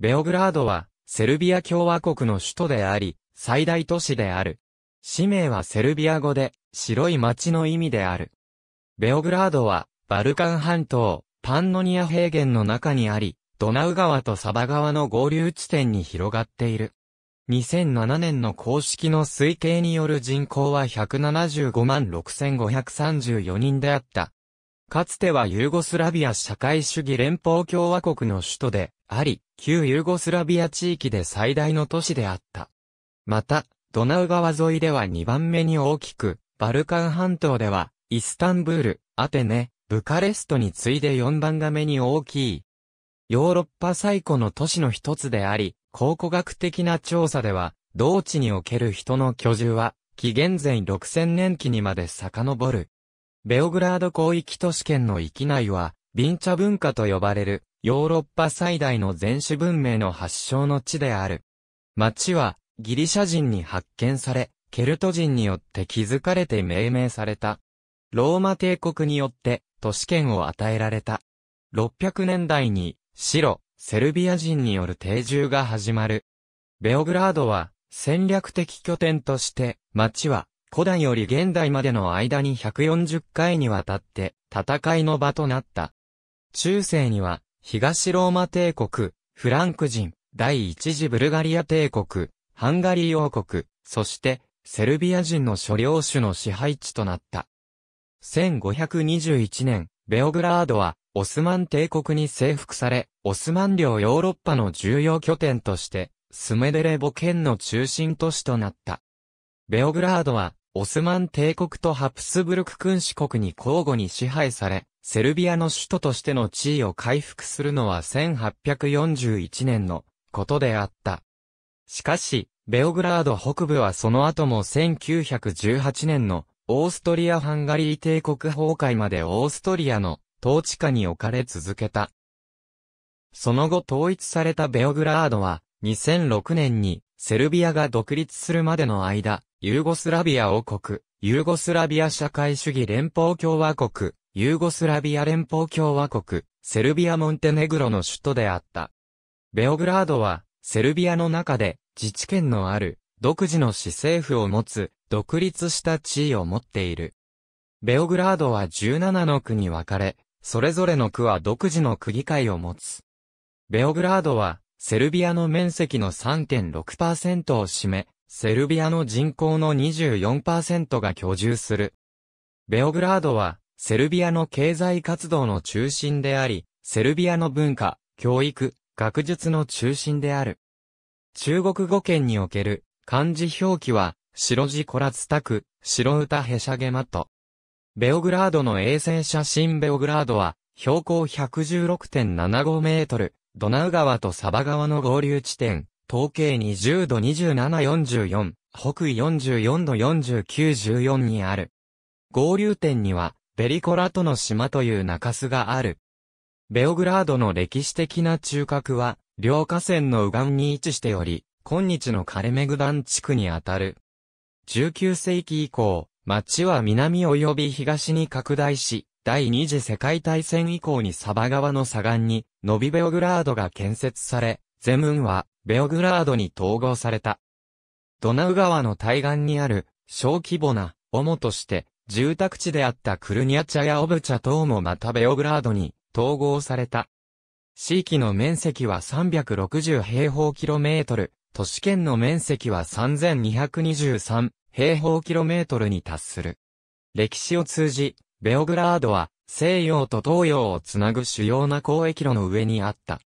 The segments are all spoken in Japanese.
ベオグラードは、セルビア共和国の首都であり、最大都市である。市名はセルビア語で、白い町の意味である。ベオグラードは、バルカン半島、パンノニア平原の中にあり、ドナウ川とサバ川の合流地点に広がっている。2007年の公式の推計による人口は175万6534人であった。かつてはユーゴスラビア社会主義連邦共和国の首都で、あり、旧ユーゴスラビア地域で最大の都市であった。また、ドナウ川沿いでは2番目に大きく、バルカン半島では、イスタンブール、アテネ、ブカレストに次いで4番目に大きい。ヨーロッパ最古の都市の一つであり、考古学的な調査では、同地における人の居住は、紀元前6000年期にまで遡る。ベオグラード広域都市圏の域内は、ビンチャ文化と呼ばれるヨーロッパ最大の全種文明の発祥の地である。町は、ギリシャ人に発見され、ケルト人によって築かれて命名された。ローマ帝国によって都市圏を与えられた。600年代に白、セルビア人による定住が始まる。ベオグラードは戦略的拠点として町は古代より現代までの間に140回にわたって戦いの場となった。中世には東ローマ帝国、フランク人、第一次ブルガリア帝国、ハンガリー王国、そして、セルビア人の所領主の支配地となった。1521年、ベオグラードは、オスマン帝国に征服され、オスマン領ヨーロッパの重要拠点として、スメデレボ県の中心都市となった。ベオグラードは、オスマン帝国とハプスブルク君主国に交互に支配され、セルビアの首都としての地位を回復するのは1841年のことであった。しかし、ベオグラード北部はその後も1918年のオーストリア・ハンガリー帝国崩壊までオーストリアの統治下に置かれ続けた。その後統一されたベオグラードは2006年にセルビアが独立するまでの間、ユーゴスラビア王国、ユーゴスラビア社会主義連邦共和国ユーゴスラビア連邦共和国、セルビア・モンテネグロの首都であった。ベオグラードは、セルビアの中で、自治権のある、独自の市政府を持つ、独立した地位を持っている。ベオグラードは17の区に分かれ、それぞれの区は独自の区議会を持つ。ベオグラードは、セルビアの面積の3.6%を占め、セルビアの人口の24%が居住する。ベオグラードは、セルビアの経済活動の中心であり、セルビアの文化、教育、学術の中心である。中国語圏における漢字表記は、白字コラツタク、白歌ヘシャゲマット。ベオグラードの衛星写真ベオグラードは、標高116.75メートル、ドナウ川とサバ川の合流地点、統計20度2744、北緯44度4914にある。合流点には、ベリコラトの島という中州がある。ベオグラードの歴史的な中核は、両河川の右岸に位置しており、今日のカレメグダン地区にあたる。19世紀以降、町は南及び東に拡大し、第二次世界大戦以降にサバ川の左岸に、ノビベオグラードが建設され、ゼムンは、ベオグラードに統合された。ドナウ川の対岸にある、小規模な、主として、住宅地であったクルニャチャやオブチャ等もまたベオグラードに統合された。地域の面積は360平方キロメートル、都市圏の面積は3223平方キロメートルに達する。歴史を通じ、ベオグラードは西洋と東洋をつなぐ主要な交易路の上にあった。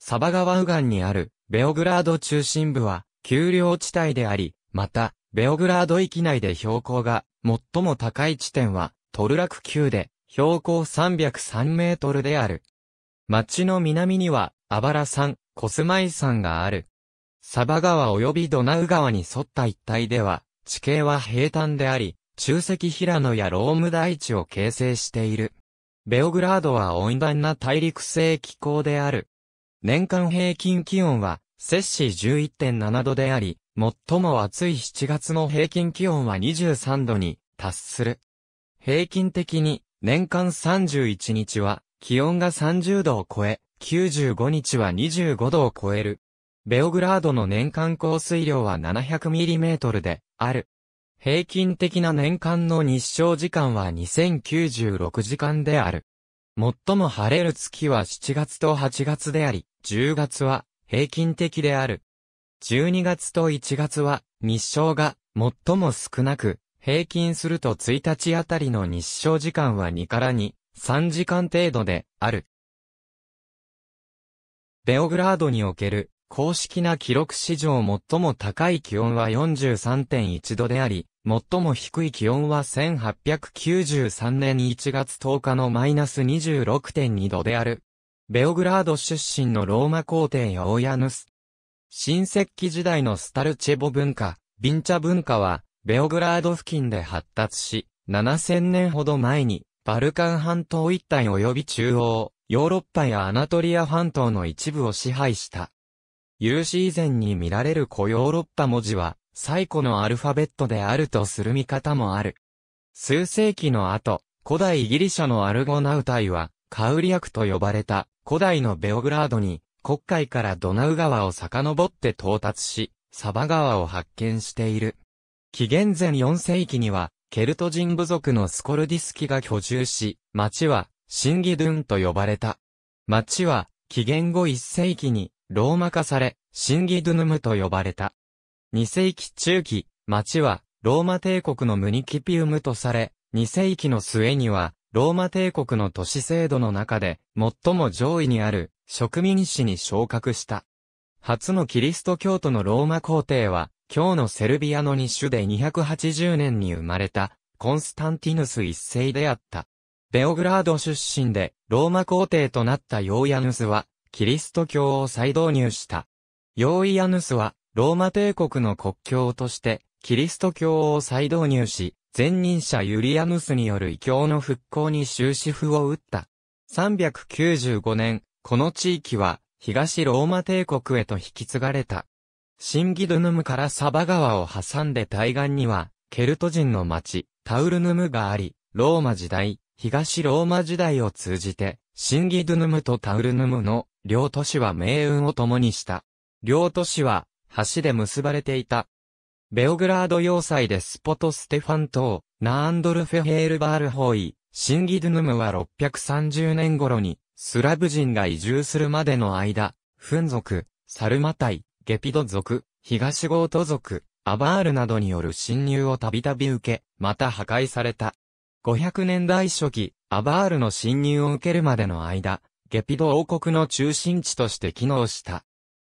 サバ川右岸にあるベオグラード中心部は丘陵地帯であり、また、ベオグラード域内で標高が最も高い地点は、トルラク級で、標高303メートルである。町の南には、アバラ山、コスマイ山がある。サバ川及びドナウ川に沿った一帯では、地形は平坦であり、中石平野やローム大地を形成している。ベオグラードは温暖な大陸性気候である。年間平均気温は、摂氏11.7度であり、最も暑い7月の平均気温は23度に達する。平均的に年間31日は気温が30度を超え、95日は25度を超える。ベオグラードの年間降水量は 700mm である。平均的な年間の日照時間は2096時間である。最も晴れる月は7月と8月であり、10月は平均的である。12月と1月は日照が最も少なく、平均すると1日あたりの日照時間は2から2、3時間程度である。ベオグラードにおける公式な記録史上最も高い気温は43.1度であり、最も低い気温は1893年1月10日のマイナス26.2度である。ベオグラード出身のローマ皇帝やオーヤヌス、新石器時代のスタルチェボ文化、ビンチャ文化は、ベオグラード付近で発達し、7000年ほど前に、バルカン半島一帯及び中央、ヨーロッパやアナトリア半島の一部を支配した。有史以前に見られる古ヨーロッパ文字は、最古のアルファベットであるとする見方もある。数世紀の後、古代ギリシャのアルゴナウタイは、カウリアクと呼ばれた古代のベオグラードに黒海からドナウ川を遡って到達し、サバ川を発見している。紀元前4世紀には、ケルト人部族のスコルディスキが居住し、町は、シンギドゥンと呼ばれた。町は、紀元後1世紀に、ローマ化され、シンギドゥヌムと呼ばれた。2世紀中期、町は、ローマ帝国のムニキピウムとされ、2世紀の末には、ローマ帝国の都市制度の中で、最も上位にある、植民史に昇格した。初のキリスト教徒のローマ皇帝は、今日のセルビアの日種で280年に生まれた、コンスタンティヌス一世であった。ベオグラード出身で、ローマ皇帝となったヨーヤヌスは、キリスト教を再導入した。ヨーイヤヌスは、ローマ帝国の国教として、キリスト教を再導入し、前任者ユリアヌスによる異教の復興に終止符を打った。395年、この地域は、東ローマ帝国へと引き継がれた。シンギドヌムからサバ川を挟んで対岸には、ケルト人の町、タウルヌムがあり、ローマ時代、東ローマ時代を通じて、シンギドゥヌムとタウルヌムの両都市は命運を共にした。両都市は橋で結ばれていた。ベオグラード要塞でスポトステファン島、ナーンドルフェヘールバール包囲、シンギドゥヌムは630年頃にスラブ人が移住するまでの間、フン族、サルマタイ、ゲピド族、東ゴート族、アバールなどによる侵入をたびたび受け、また破壊された。500年代初期、アバールの侵入を受けるまでの間、ゲピド王国の中心地として機能した。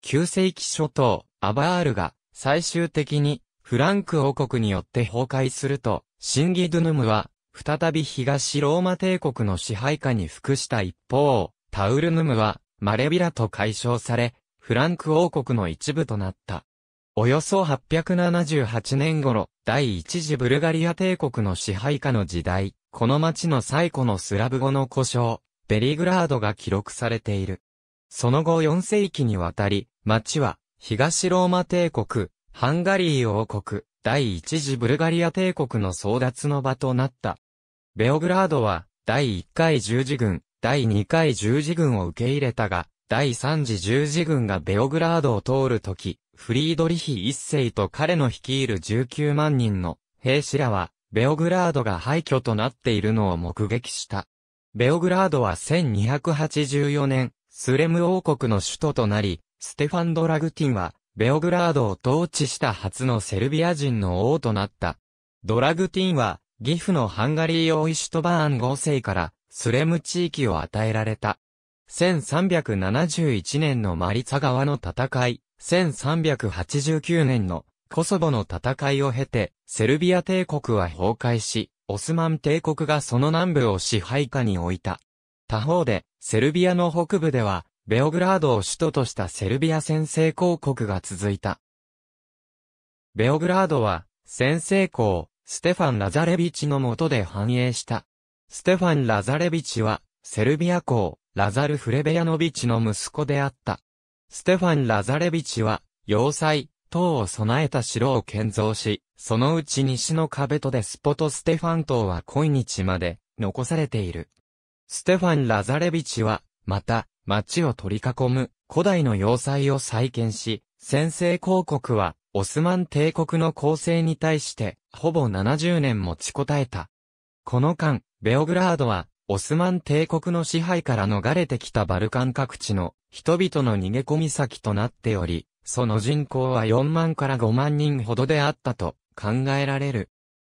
9世紀初頭、アバールが最終的にフランク王国によって崩壊すると、シンギドゥヌムは再び東ローマ帝国の支配下に服した一方、タウルヌムはマレビラと解消され、フランク王国の一部となった。およそ878年頃、第一次ブルガリア帝国の支配下の時代、この町の最古のスラブ語の故障、ベリグラードが記録されている。その後4世紀にわたり、町は、東ローマ帝国、ハンガリー王国、第一次ブルガリア帝国の争奪の場となった。ベオグラードは、第1回十字軍、第2回十字軍を受け入れたが、第3次十字軍がベオグラードを通るとき、フリードリヒ一世と彼の率いる19万人の兵士らは、ベオグラードが廃墟となっているのを目撃した。ベオグラードは1284年、スレム王国の首都となり、ステファン・ド・ラグティンは、ベオグラードを統治した初のセルビア人の王となった。ドラグティンは、ギフのハンガリー王イシュトバーン合成からスレム地域を与えられた。1371年のマリツァ川の戦い、1389年のコソボの戦いを経て、セルビア帝国は崩壊し、オスマン帝国がその南部を支配下に置いた。他方で、セルビアの北部では、ベオグラードを首都としたセルビア先制公国が続いた。ベオグラードは、先制公、ステファン・ラザレビチの下で繁栄した。ステファン・ラザレビチは、セルビア公、ラザル・フレベヤノビチの息子であった。ステファン・ラザレビチは、要塞、塔を備えた城を建造し、そのうち西の壁とデスポト・ステファン塔は今日まで残されている。ステファン・ラザレビチは、また、町を取り囲む古代の要塞を再建し、先制公国はオスマン帝国の構成に対してほぼ70年持ちこたえた。この間、ベオグラードはオスマン帝国の支配から逃れてきたバルカン各地の人々の逃げ込み先となっており、その人口は4万から5万人ほどであったと考えられる。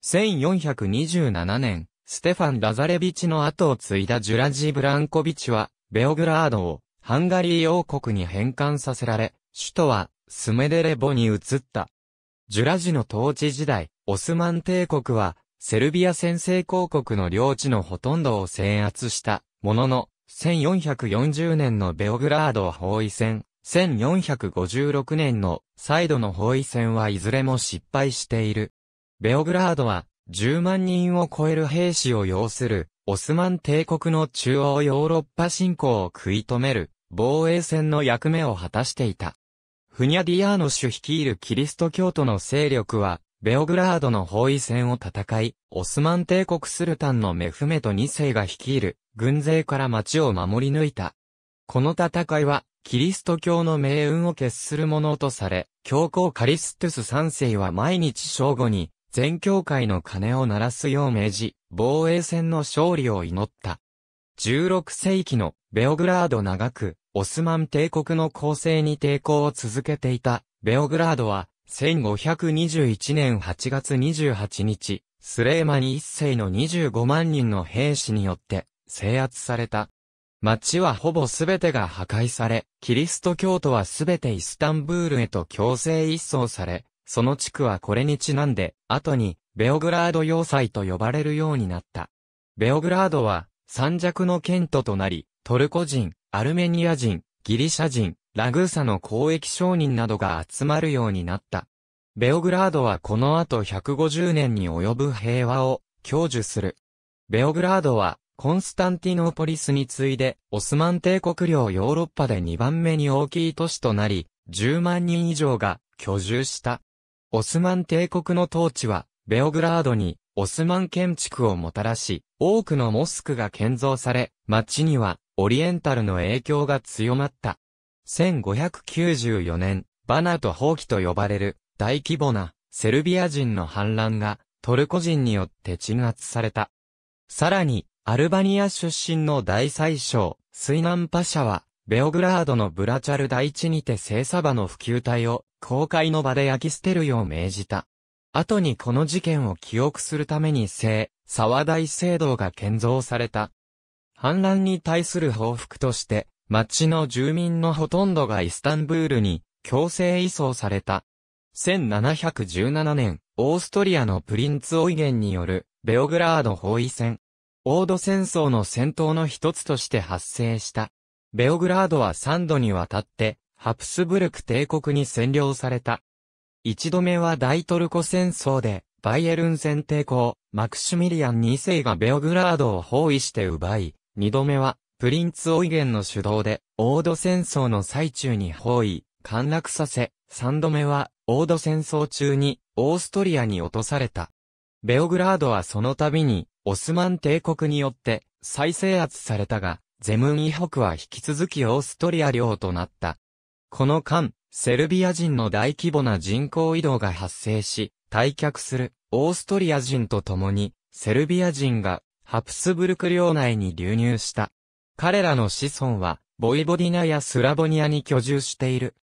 1427年、ステファン・ラザレビチの後を継いだジュラジー・ブランコビチは、ベオグラードをハンガリー王国に返還させられ、首都はスメデレボに移った。ジュラジの統治時代、オスマン帝国はセルビア先制公国の領地のほとんどを制圧したものの、1440年のベオグラード包囲戦、1456年の再度の包囲戦はいずれも失敗している。ベオグラードは10万人を超える兵士を要するオスマン帝国の中央ヨーロッパ侵攻を食い止める防衛戦の役目を果たしていた。フニャディアーノ主率いるキリスト教徒の勢力は、ベオグラードの包囲戦を戦い、オスマン帝国スルタンのメフメト2世が率いる軍勢から町を守り抜いた。この戦いは、キリスト教の命運を決するものとされ、教皇カリストゥス3世は毎日正午に、全教会の鐘を鳴らすよう命じ、防衛戦の勝利を祈った。16世紀のベオグラード長く、オスマン帝国の構成に抵抗を続けていた、ベオグラードは、1521年8月28日、スレーマニ一世の25万人の兵士によって、制圧された。町はほぼすべてが破壊され、キリスト教徒はすべてイスタンブールへと強制一掃され、その地区はこれにちなんで、後に、ベオグラード要塞と呼ばれるようになった。ベオグラードは、三弱の県都となり、トルコ人、アルメニア人、ギリシャ人、ラグーサの交易商人などが集まるようになった。ベオグラードはこの後150年に及ぶ平和を享受する。ベオグラードはコンスタンティノーポリスに次いでオスマン帝国領ヨーロッパで2番目に大きい都市となり、10万人以上が居住した。オスマン帝国の統治は、ベオグラードに、オスマン建築をもたらし、多くのモスクが建造され、街には、オリエンタルの影響が強まった。1594年、バナと放棄と呼ばれる、大規模な、セルビア人の反乱が、トルコ人によって鎮圧された。さらに、アルバニア出身の大宰相、水南パシャは、ベオグラードのブラチャル大地にて聖サバの普及隊を公開の場で焼き捨てるよう命じた。後にこの事件を記憶するために聖、沢大聖堂が建造された。反乱に対する報復として、町の住民のほとんどがイスタンブールに強制移送された。1717年、オーストリアのプリンツオイゲンによるベオグラード包囲戦。オード戦争の戦闘の一つとして発生した。ベオグラードは三度にわたってハプスブルク帝国に占領された。一度目は大トルコ戦争で、バイエルン戦帝抗、マクシュミリアン2世がベオグラードを包囲して奪い、二度目は、プリンツ・オイゲンの主導で、オード戦争の最中に包囲、陥落させ、三度目は、オード戦争中に、オーストリアに落とされた。ベオグラードはその度に、オスマン帝国によって、再制圧されたが、ゼムン以北は引き続きオーストリア領となった。この間、セルビア人の大規模な人口移動が発生し、退却するオーストリア人と共に、セルビア人がハプスブルク領内に流入した。彼らの子孫は、ボイボディナやスラボニアに居住している。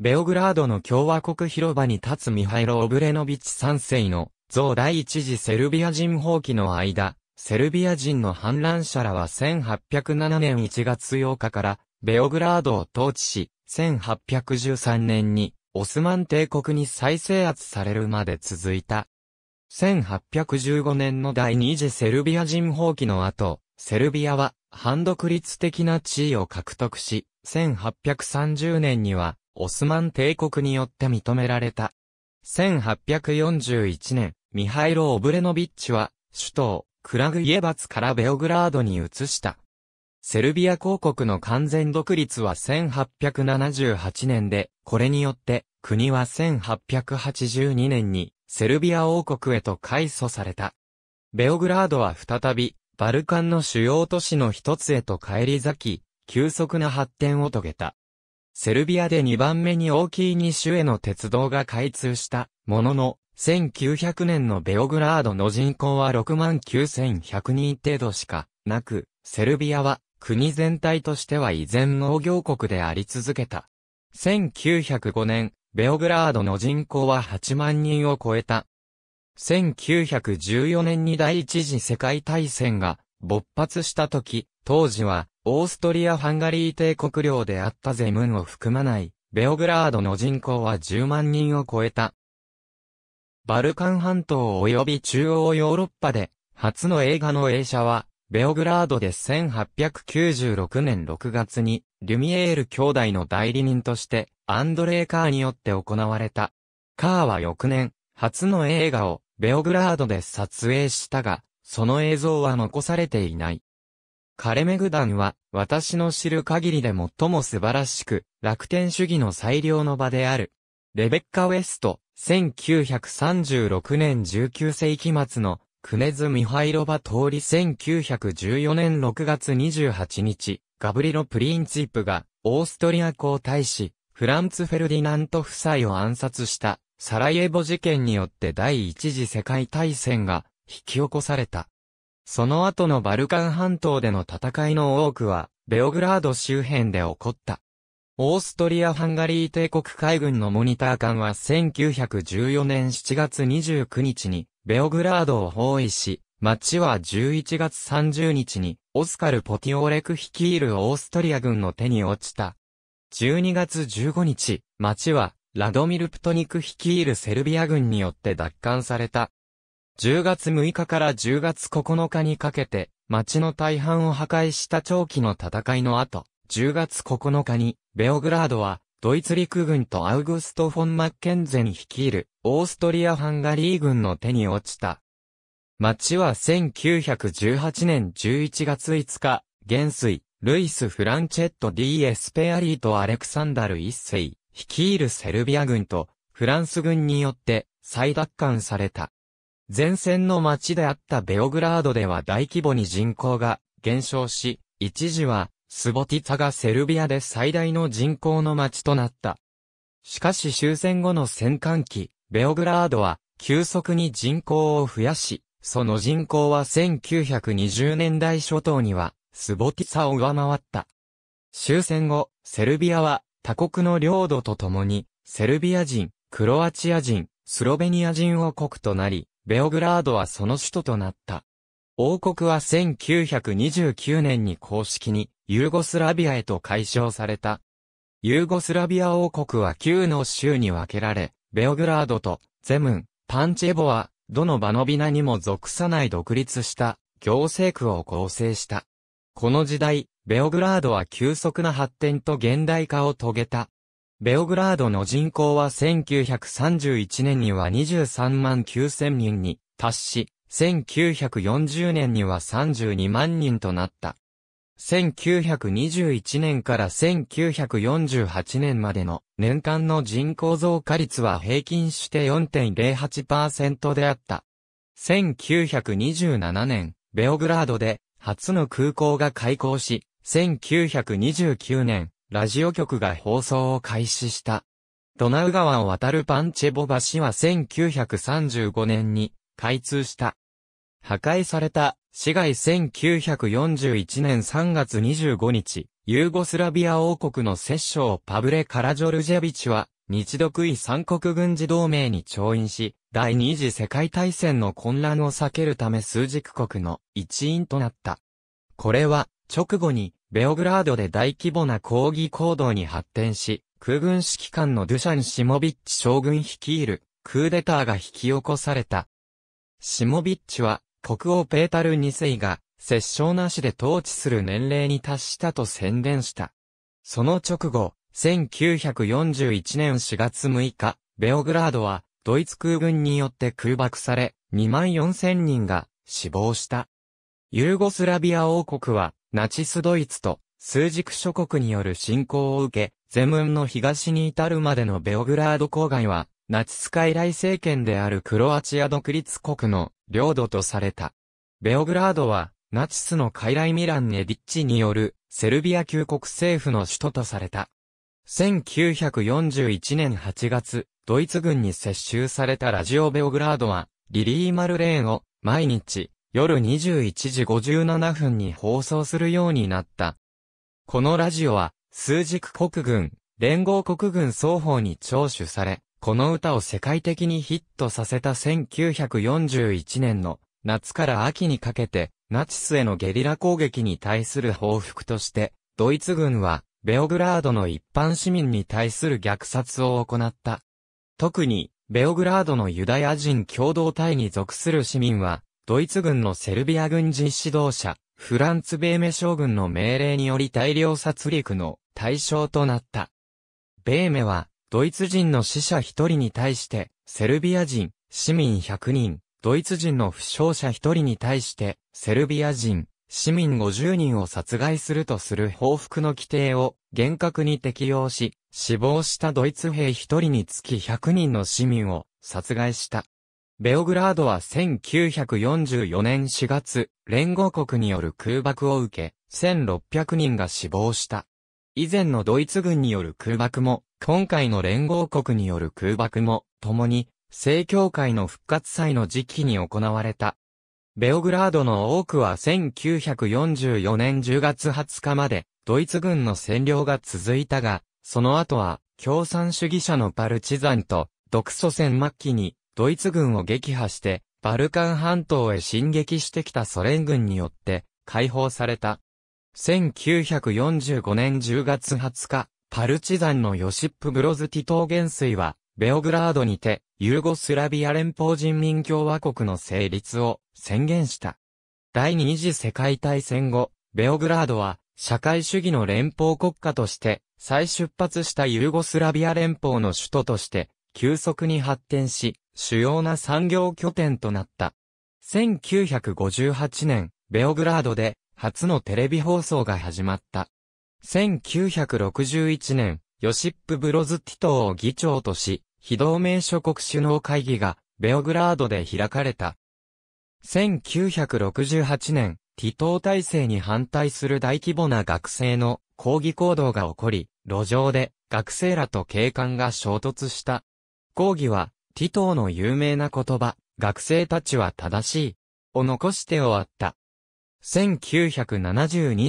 ベオグラードの共和国広場に立つミハイロ・オブレノビチ3世の像第一次セルビア人放棄の間、セルビア人の反乱者らは1807年1月8日からベオグラードを統治し、1813年にオスマン帝国に再制圧されるまで続いた。1815年の第二次セルビア人放棄の後、セルビアは反独立的な地位を獲得し、1830年にはオスマン帝国によって認められた。1841年、ミハイロ・オブレノビッチは首都をクラグイエバツからベオグラードに移した。セルビア公国の完全独立は1878年で、これによって国は1882年にセルビア王国へと改祖された。ベオグラードは再び、バルカンの主要都市の一つへと返り咲き、急速な発展を遂げた。セルビアで2番目に大きい2種への鉄道が開通したものの、1900年のベオグラードの人口は6万9100人程度しかなく、セルビアは国全体としては依然農業国であり続けた。1905年、ベオグラードの人口は8万人を超えた。1914年に第一次世界大戦が勃発した時、当時はオーストリア・ハンガリー帝国領であったゼムンを含まない、ベオグラードの人口は10万人を超えた。バルカン半島及び中央ヨーロッパで、初の映画の映写は、ベオグラードで1896年6月に、リュミエール兄弟の代理人として、アンドレー・カーによって行われた。カーは翌年、初の映画を、ベオグラードで撮影したが、その映像は残されていない。カレメグダンは、私の知る限りで最も素晴らしく、楽天主義の最良の場である。レベッカ・ウェスト、1936年19世紀末のクネズ・ミハイロバ通り1914年6月28日、ガブリロ・プリンツィプが、オーストリア皇太子、フランツ・フェルディナント夫妻を暗殺した、サラエボ事件によって第一次世界大戦が、引き起こされた。その後のバルカン半島での戦いの多くは、ベオグラード周辺で起こった。オーストリア・ハンガリー帝国海軍のモニター艦は1914年7月29日にベオグラードを包囲し、町は11月30日に、オスカル・ポティオレク率いるオーストリア軍の手に落ちた。12月15日、町は、ラドミル・プトニク率いるセルビア軍によって奪還された。10月6日から10月9日にかけて、町の大半を破壊した長期の戦いの後、10月9日に、ベオグラードは、ドイツ陸軍とアウグスト・フォン・マッケンゼン率いるオーストリア・ハンガリー軍の手に落ちた。町は1918年11月5日、元帥、ルイス・フランチェット・ディ・エスペアリーとアレクサンダル一世、率いるセルビア軍とフランス軍によって再奪還された。前線の町であったベオグラードでは大規模に人口が減少し、一時はスボティツァがセルビアで最大の人口の町となった。しかし終戦後の戦艦期、ベオグラードは急速に人口を増やし、その人口は1920年代初頭にはスボティツァを上回った。終戦後、セルビアは他国の領土とともに、セルビア人、クロアチア人、スロベニア人王国となり、ベオグラードはその首都となった。王国は1929年に公式にユーゴスラビアへと解消された。ユーゴスラビア王国は9の州に分けられ、ベオグラードとゼムン、パンチェボは、どのバノビナにも属さない独立した行政区を構成した。この時代、ベオグラードは急速な発展と現代化を遂げた。ベオグラードの人口は1931年には23万9000人に達し、1940年には32万人となった。1921年から1948年までの年間の人口増加率は平均して4.08%であった。1927年、ベオグラードで初の空港が開港し、1929年、ラジオ局が放送を開始した。ドナウ川を渡るパンチェボ橋は1935年に開通した。破壊された市外1941年3月25日、ユーゴスラビア王国の摂政パブレ・カラジョルジェビチは、日独位三国軍事同盟に調印し、第二次世界大戦の混乱を避けるため数軸国の一員となった。これは、直後に、ベオグラードで大規模な抗議行動に発展し、空軍指揮官のドゥシャン・シモビッチ将軍率いる、クーデターが引き起こされた。シモビッチは、国王ペータル2世が、殺傷なしで統治する年齢に達したと宣伝した。その直後、1941年4月6日、ベオグラードは、ドイツ空軍によって空爆され、2万4千人が死亡した。ユーゴスラビア王国は、ナチスドイツと、数軸諸国による侵攻を受け、ゼムンの東に至るまでのベオグラード郊外は、ナチス傀儡政権であるクロアチア独立国の領土とされた。ベオグラードは、ナチスの傀儡ミラン・ネディッチによる、セルビア旧国政府の首都とされた。1941年8月、ドイツ軍に接収されたラジオベオグラードは、リリー・マルレーンを、毎日、夜21時57分に放送するようになった。このラジオは、数軸国軍、連合国軍双方に聴取され、この歌を世界的にヒットさせた1941年の夏から秋にかけてナチスへのゲリラ攻撃に対する報復としてドイツ軍はベオグラードの一般市民に対する虐殺を行った。特にベオグラードのユダヤ人共同体に属する市民はドイツ軍のセルビア軍人指導者フランツ・ベーメ将軍の命令により大量殺戮の対象となった。ベーメはドイツ人の死者1人に対して、セルビア人、市民100人、ドイツ人の負傷者1人に対して、セルビア人、市民50人を殺害するとする報復の規定を厳格に適用し、死亡したドイツ兵1人につき100人の市民を殺害した。ベオグラードは1944年4月、連合国による空爆を受け、1600人が死亡した。以前のドイツ軍による空爆も、今回の連合国による空爆も、共に、正教会の復活祭の時期に行われた。ベオグラードの多くは1944年10月20日まで、ドイツ軍の占領が続いたが、その後は、共産主義者のパルチザンと、独ソ戦末期に、ドイツ軍を撃破して、バルカン半島へ進撃してきたソ連軍によって、解放された。1945年10月20日、パルチザンのヨシップ・ブロズティトー元帥は、ベオグラードにて、ユーゴスラビア連邦人民共和国の成立を宣言した。第二次世界大戦後、ベオグラードは、社会主義の連邦国家として、再出発したユーゴスラビア連邦の首都として、急速に発展し、主要な産業拠点となった。1958年、ベオグラードで、初のテレビ放送が始まった。1961年、ヨシップ・ブロズティトを議長とし、非同盟諸国首脳会議がベオグラードで開かれた。1968年、ティトー体制に反対する大規模な学生の抗議行動が起こり、路上で学生らと警官が衝突した。抗議は、ティトーの有名な言葉、学生たちは正しい、を残して終わった。1972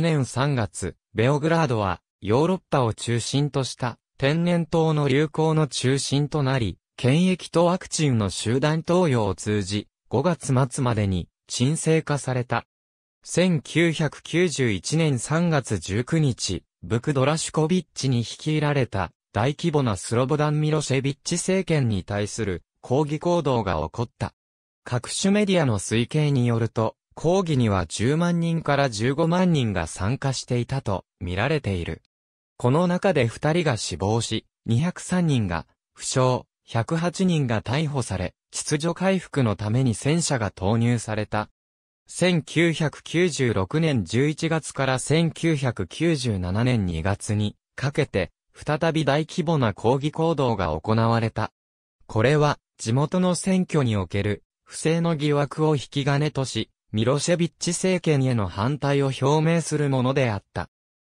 年3月、ベオグラードは、ヨーロッパを中心とした天然痘の流行の中心となり、検疫とワクチンの集団投与を通じ、5月末までに沈静化された。1991年3月19日、ブクドラシュコビッチに率いられた大規模なスロボダン・ミロシェビッチ政権に対する抗議行動が起こった。各種メディアの推計によると、講義には10万人から15万人が参加していたと見られている。この中で2人が死亡し、203人が負傷、108人が逮捕され、秩序回復のために戦車が投入された。1996年11月から1997年2月にかけて、再び大規模な抗議行動が行われた。これは、地元の選挙における、不正の疑惑を引き金とし、ミロシェビッチ政権への反対を表明するものであった。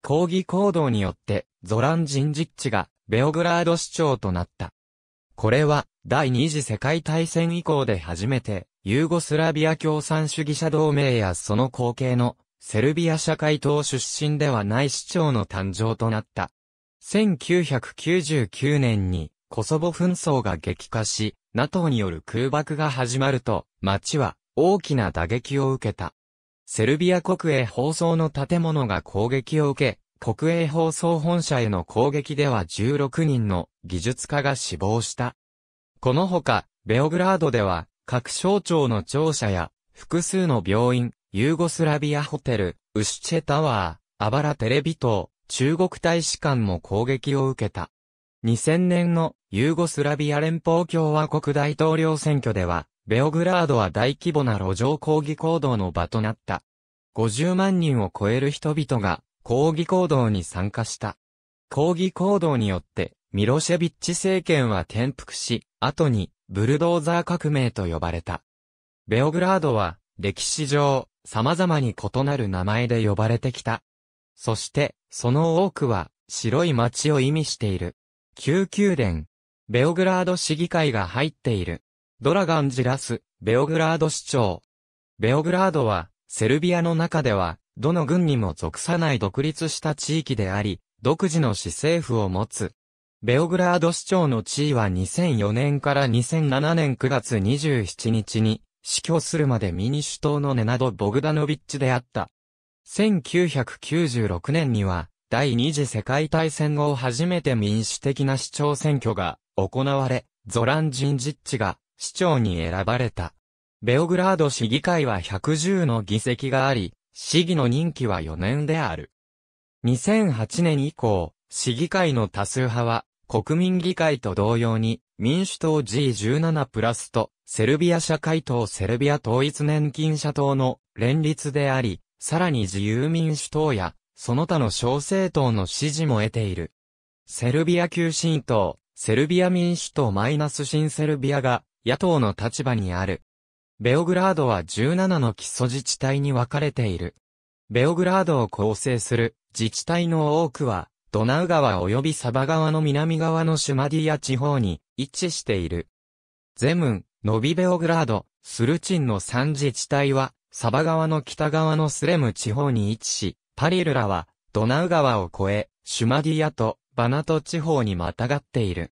抗議行動によって、ゾラン・ジンジッチが、ベオグラード市長となった。これは、第二次世界大戦以降で初めて、ユーゴスラビア共産主義者同盟やその後継の、セルビア社会党出身ではない市長の誕生となった。1999年に、コソボ紛争が激化し、NATO による空爆が始まると、町は大きな打撃を受けた。セルビア国営放送の建物が攻撃を受け、国営放送本社への攻撃では16人の技術家が死亡した。このほか、ベオグラードでは、各省庁の庁舎や、複数の病院、ユーゴスラビアホテル、ウシチェタワー、アバラテレビ塔、中国大使館も攻撃を受けた。2000年のユーゴスラビア連邦共和国大統領選挙では、ベオグラードは大規模な路上抗議行動の場となった。50万人を超える人々が抗議行動に参加した。抗議行動によって、ミロシェビッチ政権は転覆し、後にブルドーザー革命と呼ばれた。ベオグラードは歴史上様々に異なる名前で呼ばれてきた。そしてその多くは白い街を意味している。旧宮殿、ベオグラード市議会が入っている。ドラガンジラス、ベオグラード市長。ベオグラードは、セルビアの中では、どの軍にも属さない独立した地域であり、独自の市政府を持つ。ベオグラード市長の地位は2004年から2007年9月27日に、死去するまでミニ首党のネナド・ボグダノビッチであった。1996年には、第二次世界大戦後初めて民主的な市長選挙が行われ、ゾラン・ジンジッチが市長に選ばれた。ベオグラード市議会は110の議席があり、市議の任期は4年である。2008年以降、市議会の多数派は、国民議会と同様に、民主党 G17 プラスと、セルビア社会党セルビア統一年金社党の連立であり、さらに自由民主党や、その他の小政党の支持も得ている。セルビア旧新党、セルビア民主党マイナス新セルビアが、野党の立場にある。ベオグラードは17の基礎自治体に分かれている。ベオグラードを構成する自治体の多くは、ドナウ川及びサバ川の南側のシュマディア地方に位置している。ゼムン、ノビベオグラード、スルチンの3自治体は、サバ川の北側のスレム地方に位置し、パリルラは、ドナウ川を越え、シュマディアとバナト地方にまたがっている。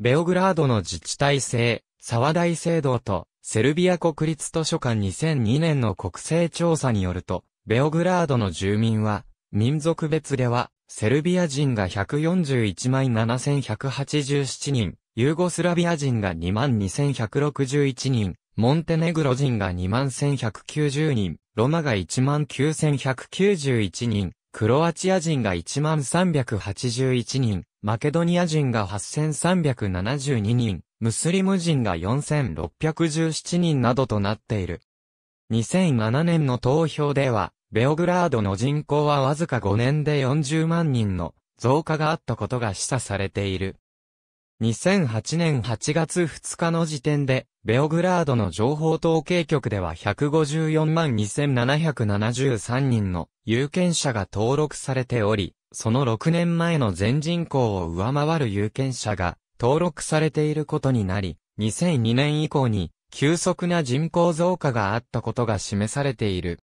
ベオグラードの自治体制、沢大聖堂とセルビア国立図書館2002年の国勢調査によると、ベオグラードの住民は、民族別では、セルビア人が141万7187人、ユーゴスラビア人が2万2161人、モンテネグロ人が2万1190人、ロマが1万9191人、クロアチア人が1万381人、マケドニア人が8372人、ムスリム人が4617人などとなっている。2007年の投票では、ベオグラードの人口はわずか5年で40万人の増加があったことが示唆されている。2008年8月2日の時点で、ベオグラードの情報統計局では154万2773人の有権者が登録されており、その6年前の全人口を上回る有権者が登録されていることになり、2002年以降に急速な人口増加があったことが示されている。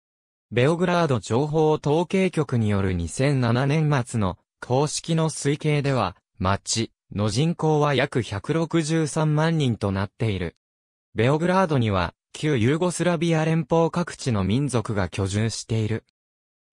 ベオグラード情報統計局による2007年末の公式の推計では、町の人口は約163万人となっている。ベオグラードには、旧ユーゴスラビア連邦各地の民族が居住している。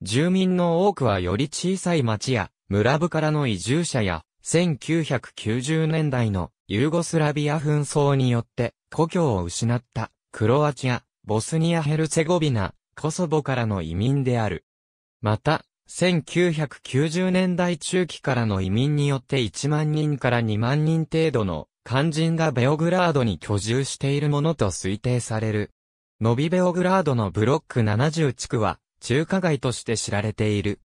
住民の多くはより小さい町や村部からの移住者や、1990年代のユーゴスラビア紛争によって故郷を失ったクロアチア、ボスニア・ヘルツェゴビナ、コソボからの移民である。また、1990年代中期からの移民によって1万人から2万人程度の肝心がベオグラードに居住しているものと推定される。ノビベオグラードのブロック70地区は、中華街として知られている。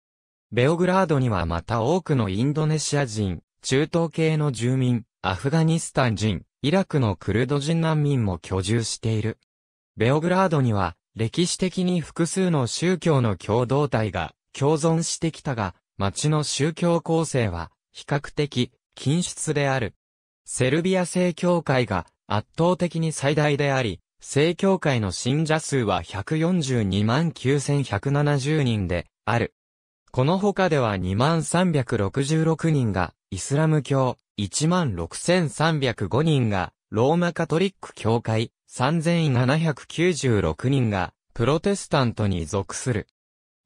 ベオグラードにはまた多くのインドネシア人、中東系の住民、アフガニスタン人、イラクのクルド人難民も居住している。ベオグラードには、歴史的に複数の宗教の共同体が共存してきたが、町の宗教構成は比較的均質である。セルビア正教会が圧倒的に最大であり、正教会の信者数は142万9170人である。この他では2万366人がイスラム教、1万6305人がローマカトリック教会、3796人がプロテスタントに属する。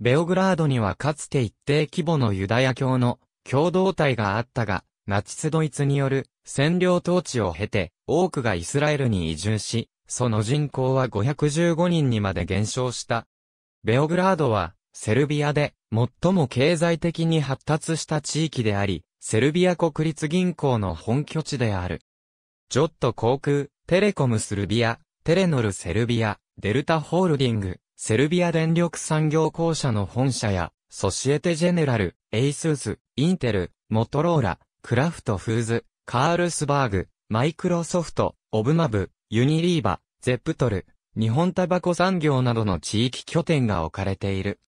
ベオグラードにはかつて一定規模のユダヤ教の共同体があったが、ナチスドイツによる占領統治を経て多くがイスラエルに移住し、その人口は515人にまで減少した。ベオグラードは、セルビアで、最も経済的に発達した地域であり、セルビア国立銀行の本拠地である。ジョット航空、テレコムスルビア、テレノルセルビア、デルタホールディング、セルビア電力産業公社の本社や、ソシエテジェネラル、エイスーズ、インテル、モトローラ、クラフトフーズ、カールスバーグ、マイクロソフト、オブマブ、ユニリーバ、ゼップトル、日本タバコ産業などの地域拠点が置かれている。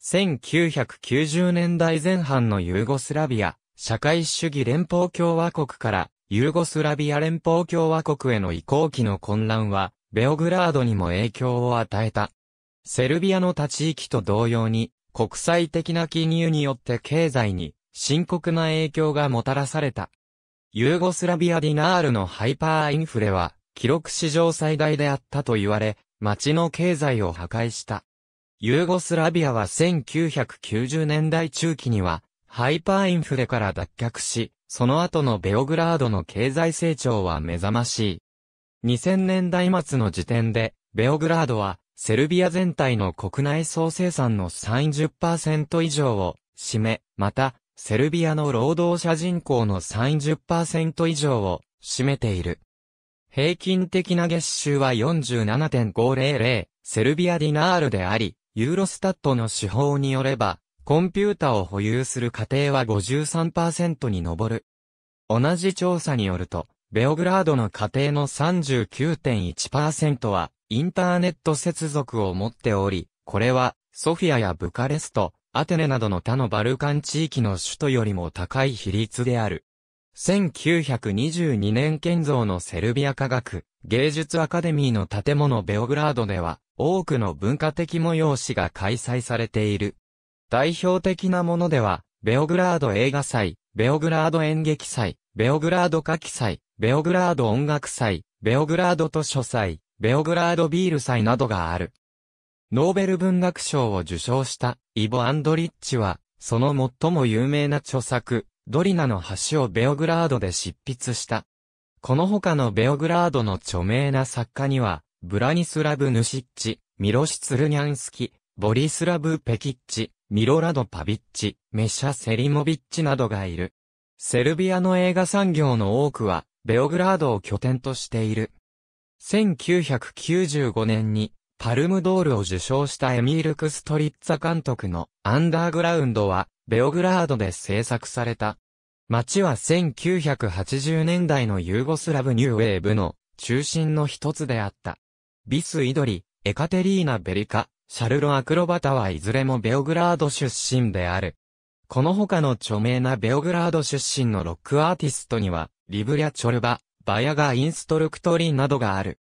1990年代前半のユーゴスラビア、社会主義連邦共和国からユーゴスラビア連邦共和国への移行期の混乱は、ベオグラードにも影響を与えた。セルビアの他地域と同様に、国際的な金融によって経済に深刻な影響がもたらされた。ユーゴスラビアディナールのハイパーインフレは、記録史上最大であったと言われ、町の経済を破壊した。ユーゴスラビアは1990年代中期には、ハイパーインフレから脱却し、その後のベオグラードの経済成長は目覚ましい。2000年代末の時点で、ベオグラードは、セルビア全体の国内総生産の30%以上を占め、また、セルビアの労働者人口の30%以上を占めている。平均的な月収は47.500、セルビアディナールであり、ユーロスタットの手法によれば、コンピュータを保有する家庭は53%に上る。同じ調査によると、ベオグラードの家庭の39.1%は、インターネット接続を持っており、これは、ソフィアやブカレスト、アテネなどの他のバルカン地域の首都よりも高い比率である。1922年建造のセルビア科学、芸術アカデミーの建物ベオグラードでは、多くの文化的催しが開催されている。代表的なものでは、ベオグラード映画祭、ベオグラード演劇祭、ベオグラード歌記祭、ベオグラード音楽祭、ベオグラード図書祭、ベオグラードビール祭などがある。ノーベル文学賞を受賞したイボ・アンドリッチは、その最も有名な著作、ドリナの橋をベオグラードで執筆した。この他のベオグラードの著名な作家には、ブラニスラブ・ヌシッチ、ミロシツルニャンスキ、ボリスラブ・ペキッチ、ミロラド・パビッチ、メシャ・セリモビッチなどがいる。セルビアの映画産業の多くは、ベオグラードを拠点としている。1995年に、パルムドールを受賞したエミール・クストリッツァ監督のアンダーグラウンドは、ベオグラードで制作された。街は1980年代のユーゴスラブニューウェーブの中心の一つであった。ビス・イドリ、エカテリーナ・ベリカ、シャルロ・アクロバタはいずれもベオグラード出身である。この他の著名なベオグラード出身のロックアーティストには、リブリャ・チョルバ、バヤガ・インストルクトリーなどがある。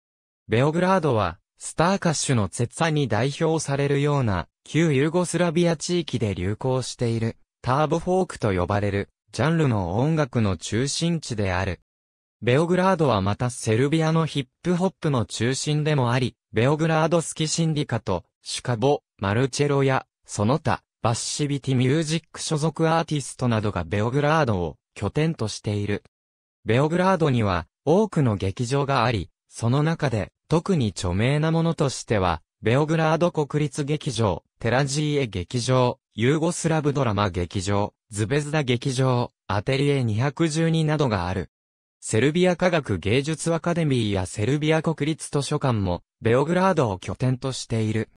ベオグラードは、スター歌手の絶賛に代表されるような、旧ユーゴスラビア地域で流行している、ターボフォークと呼ばれる、ジャンルの音楽の中心地である。ベオグラードはまたセルビアのヒップホップの中心でもあり、ベオグラードスキシンディカと、シュカボ、マルチェロや、その他、バッシビティミュージック所属アーティストなどがベオグラードを拠点としている。ベオグラードには多くの劇場があり、その中で特に著名なものとしては、ベオグラード国立劇場、テラジーエ劇場、ユーゴスラブドラマ劇場、ズベズダ劇場、アテリエ212などがある。セルビア科学芸術アカデミーやセルビア国立図書館も、ベオグラードを拠点としている。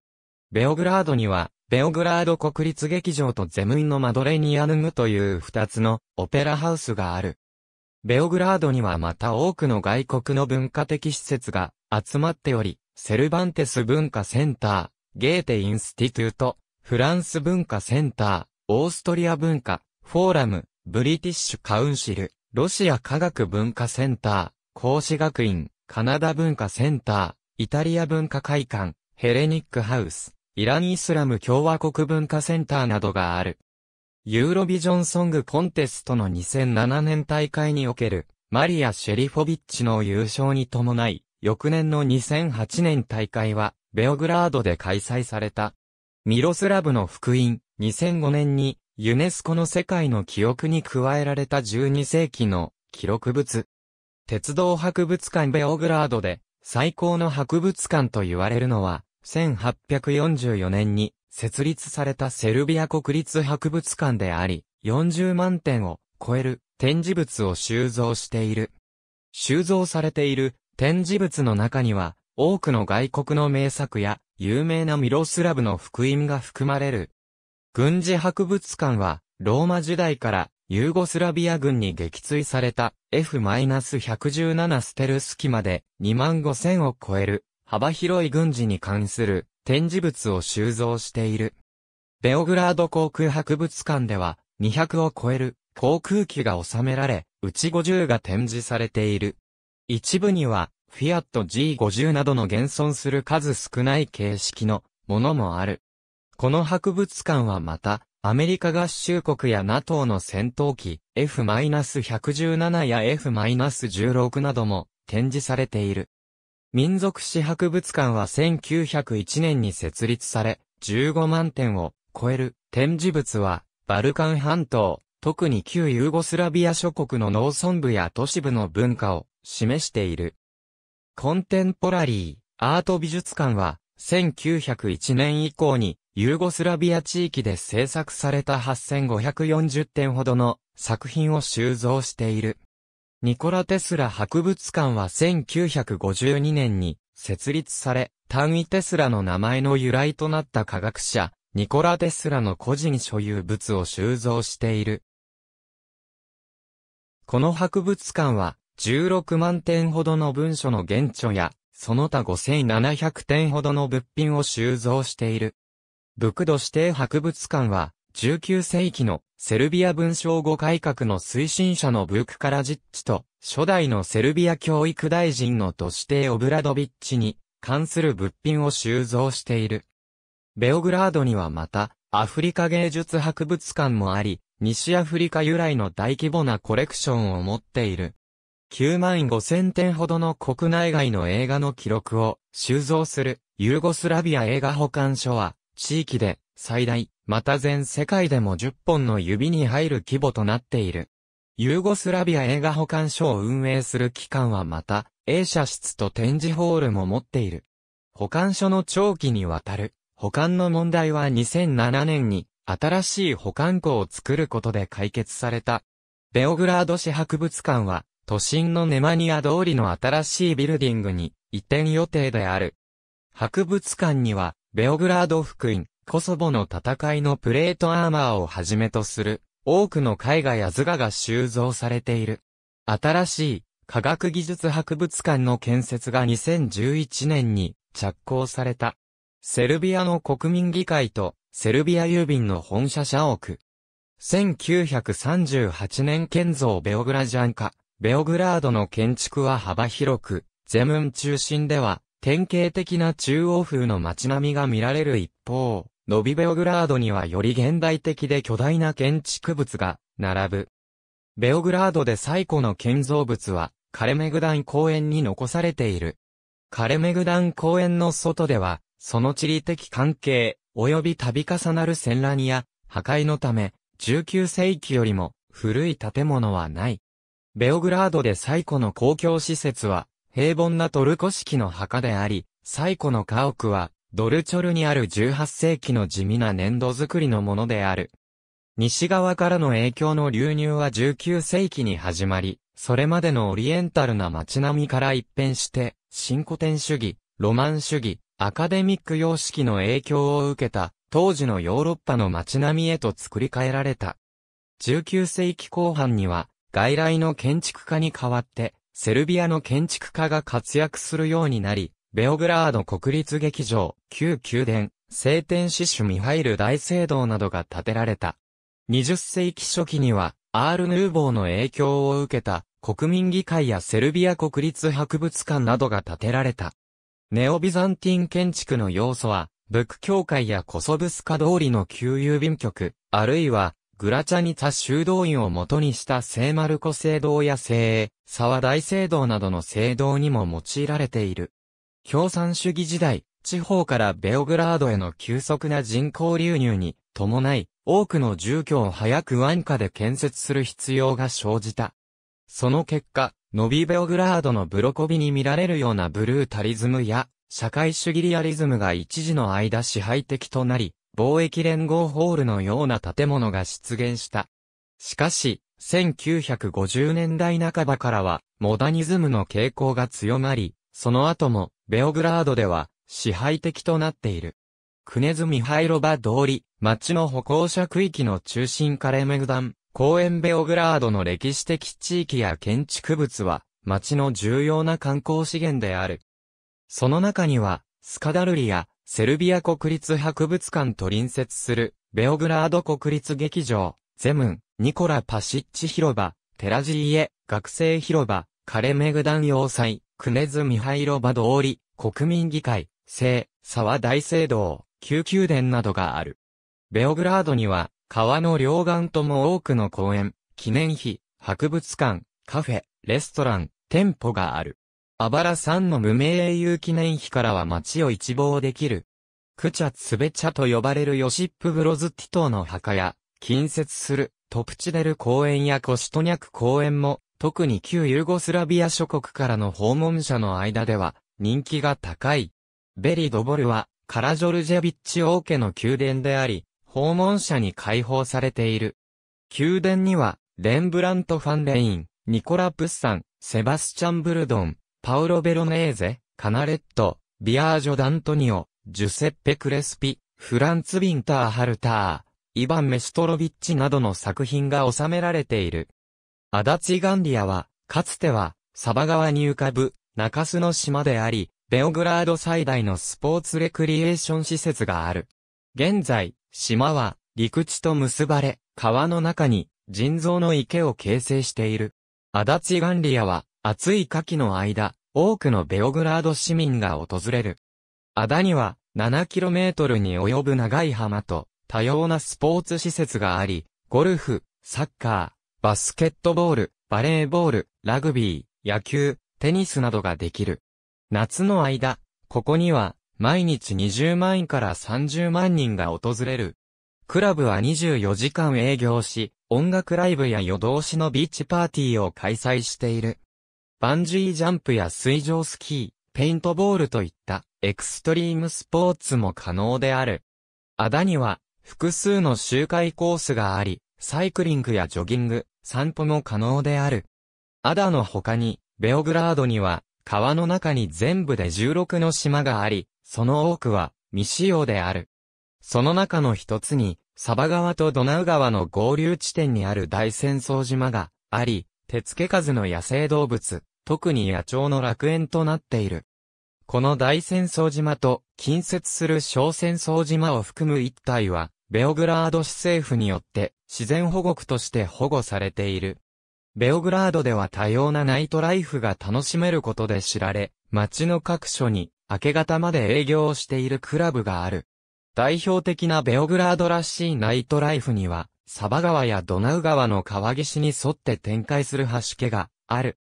ベオグラードには、ベオグラード国立劇場とゼムインのマドレニアヌムという二つのオペラハウスがある。ベオグラードにはまた多くの外国の文化的施設が集まっており、セルバンテス文化センター、ゲーテインスティトゥート、フランス文化センター、オーストリア文化、フォーラム、ブリティッシュカウンシル、ロシア科学文化センター、孔子学院、カナダ文化センター、イタリア文化会館、ヘレニックハウス、イラン・イスラム共和国文化センターなどがある。ユーロビジョンソングコンテストの2007年大会における、マリア・シェリフォビッチの優勝に伴い、翌年の2008年大会は、ベオグラードで開催された。ミロスラブの福音、2005年に、ユネスコの世界の記憶に加えられた12世紀の記録物。鉄道博物館ベオグラードで最高の博物館と言われるのは、1844年に設立されたセルビア国立博物館であり、40万点を超える展示物を収蔵している。収蔵されている展示物の中には、多くの外国の名作や、有名なミロスラブの福音が含まれる。軍事博物館は、ローマ時代から、ユーゴスラビア軍に撃墜された F-117 ステルス機まで2万5000を超える幅広い軍事に関する展示物を収蔵している。ベオグラード航空博物館では200を超える航空機が収められ、うち50が展示されている。一部には、フィアット G50 などの現存する数少ない形式のものもある。この博物館はまた、アメリカ合衆国や NATO の戦闘機 F-117 や F-16 なども展示されている。民族史博物館は1901年に設立され、15万点を超える展示物は、バルカン半島、特に旧ユーゴスラビア諸国の農村部や都市部の文化を示している。コンテンポラリー、アート美術館は、1901年以降に、ユーゴスラビア地域で制作された8540点ほどの作品を収蔵している。ニコラ・テスラ博物館は1952年に設立され、単位テスラの名前の由来となった科学者、ニコラ・テスラの個人所有物を収蔵している。この博物館は、16万点ほどの文書の原著や、その他5700点ほどの物品を収蔵している。ブクド指定博物館は、19世紀のセルビア文章語改革の推進者のブク・カラジッチと、初代のセルビア教育大臣のド指定オブラドビッチに関する物品を収蔵している。ベオグラードにはまた、アフリカ芸術博物館もあり、西アフリカ由来の大規模なコレクションを持っている。9万5000点ほどの国内外の映画の記録を収蔵するユーゴスラビア映画保管所は地域で最大、また全世界でも10本の指に入る規模となっている。ユーゴスラビア映画保管所を運営する機関はまた、映写室と展示ホールも持っている。保管所の長期にわたる保管の問題は2007年に新しい保管庫を作ることで解決された。ベオグラード市博物館は都心のネマニア通りの新しいビルディングに移転予定である。博物館には、ベオグラード福音、コソボの戦いのプレートアーマーをはじめとする、多くの絵画や図画が収蔵されている。新しい科学技術博物館の建設が2011年に着工された。セルビアの国民議会とセルビア郵便の本社社屋。1938年建造ベオグラジャン化。ベオグラードの建築は幅広く、ゼムン中心では、典型的な中央風の街並みが見られる一方、ノビベオグラードにはより現代的で巨大な建築物が並ぶ。ベオグラードで最古の建造物は、カレメグダン公園に残されている。カレメグダン公園の外では、その地理的関係、及び度重なる戦乱や、破壊のため、19世紀よりも古い建物はない。ベオグラードで最古の公共施設は、平凡なトルコ式の墓であり、最古の家屋は、ドルチョルにある18世紀の地味な粘土作りのものである。西側からの影響の流入は19世紀に始まり、それまでのオリエンタルな街並みから一変して、新古典主義、ロマン主義、アカデミック様式の影響を受けた、当時のヨーロッパの街並みへと作り変えられた。19世紀後半には、外来の建築家に代わって、セルビアの建築家が活躍するようになり、ベオグラード国立劇場、旧宮殿、聖天使主ミハイル大聖堂などが建てられた。20世紀初期には、アール・ヌーボーの影響を受けた国民議会やセルビア国立博物館などが建てられた。ネオビザンティン建築の要素は、仏教会やコソブスカ通りの旧郵便局、あるいはグラチャニツァ修道院を元にした聖マルコ聖堂や聖沢大聖堂などの聖堂にも用いられている。共産主義時代、地方からベオグラードへの急速な人口流入に伴い、多くの住居を早く安価で建設する必要が生じた。その結果、ノビベオグラードのブロコビに見られるようなブルータリズムや社会主義リアリズムが一時の間支配的となり、貿易連合ホールのような建物が出現した。しかし、1950年代半ばからは、モダニズムの傾向が強まり、その後も、ベオグラードでは、支配的となっている。クネズ・ミハイロバ通り、町の歩行者区域の中心カレメグダン、公園ベオグラードの歴史的地域や建築物は、町の重要な観光資源である。その中には、スカダルリア、セルビア国立博物館と隣接する、ベオグラード国立劇場、ゼムン、ニコラ・パシッチ広場、テラジーエ、学生広場、カレメグダン要塞、クネズ・ミハイロバ通り、国民議会、聖、沢大聖堂、旧宮殿などがある。ベオグラードには、川の両岸とも多くの公園、記念碑、博物館、カフェ、レストラン、店舗がある。あばら山の無名英雄記念碑からは街を一望できる。クチャツベチャと呼ばれるヨシップブロズティ島の墓や、近接するトプチデル公園やコシトニャク公園も、特に旧ユーゴスラビア諸国からの訪問者の間では、人気が高い。ベリドボルは、カラジョルジェビッチ王家の宮殿であり、訪問者に開放されている。宮殿には、レンブラント・ファンレイン、ニコラ・プッサン、セバスチャン・ブルドン、パウロ・ベロネーゼ、カナレット、ビアージョ・ダントニオ、ジュセッペ・クレスピ、フランツ・ビンター・ハルター、イヴァン・メストロビッチなどの作品が収められている。アダチ・ガンディアは、かつては、サバ川に浮かぶ、中洲の島であり、ベオグラード最大のスポーツレクリエーション施設がある。現在、島は、陸地と結ばれ、川の中に、人造の池を形成している。アダチ・ガンディアは、暑い夏季の間、多くのベオグラード市民が訪れる。アダには 7km に及ぶ長い浜と多様なスポーツ施設があり、ゴルフ、サッカー、バスケットボール、バレーボール、ラグビー、野球、テニスなどができる。夏の間、ここには毎日20万から30万人が訪れる。クラブは24時間営業し、音楽ライブや夜通しのビーチパーティーを開催している。バンジージャンプや水上スキー、ペイントボールといったエクストリームスポーツも可能である。アダには複数の周回コースがあり、サイクリングやジョギング、散歩も可能である。アダの他に、ベオグラードには、川の中に全部で16の島があり、その多くは未使用である。その中の一つに、サバ川とドナウ川の合流地点にある大戦争島があり、手付け数の野生動物、特に野鳥の楽園となっている。この大戦争島と近接する小戦争島を含む一帯は、ベオグラード市政府によって自然保護区として保護されている。ベオグラードでは多様なナイトライフが楽しめることで知られ、街の各所に明け方まで営業をしているクラブがある。代表的なベオグラードらしいナイトライフには、サバ川やドナウ川の川岸に沿って展開する橋家がある。